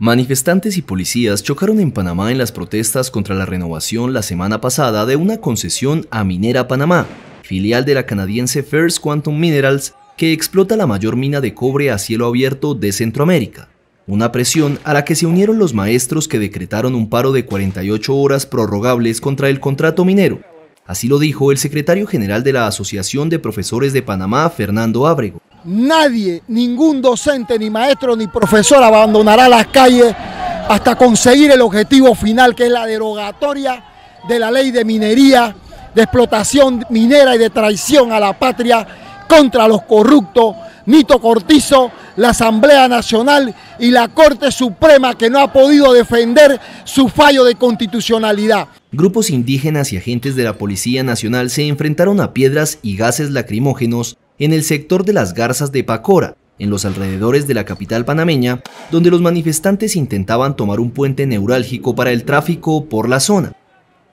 Manifestantes y policías chocaron en Panamá en las protestas contra la renovación la semana pasada de una concesión a Minera Panamá, filial de la canadiense First Quantum Minerals, que explota la mayor mina de cobre a cielo abierto de Centroamérica. Una presión a la que se unieron los maestros que decretaron un paro de 48 horas prorrogables contra el contrato minero, Así lo dijo el secretario general de la Asociación de Profesores de Panamá, Fernando Ábrego. Nadie, ningún docente, ni maestro, ni profesor abandonará las calles hasta conseguir el objetivo final, que es la derogatoria de la ley de minería, de explotación minera y de traición a la patria contra los corruptos, Nito Cortizo, la Asamblea Nacional y la Corte Suprema que no ha podido defender su fallo de constitucionalidad grupos indígenas y agentes de la Policía Nacional se enfrentaron a piedras y gases lacrimógenos en el sector de las garzas de Pacora, en los alrededores de la capital panameña, donde los manifestantes intentaban tomar un puente neurálgico para el tráfico por la zona.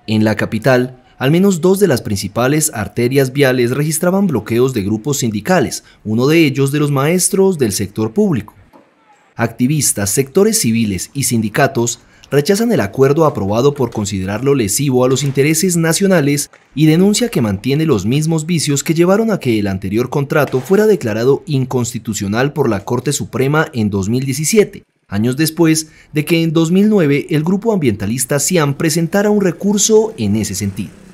En la capital, al menos dos de las principales arterias viales registraban bloqueos de grupos sindicales, uno de ellos de los maestros del sector público. Activistas, sectores civiles y sindicatos rechazan el acuerdo aprobado por considerarlo lesivo a los intereses nacionales y denuncia que mantiene los mismos vicios que llevaron a que el anterior contrato fuera declarado inconstitucional por la Corte Suprema en 2017, años después de que en 2009 el grupo ambientalista SIAM presentara un recurso en ese sentido.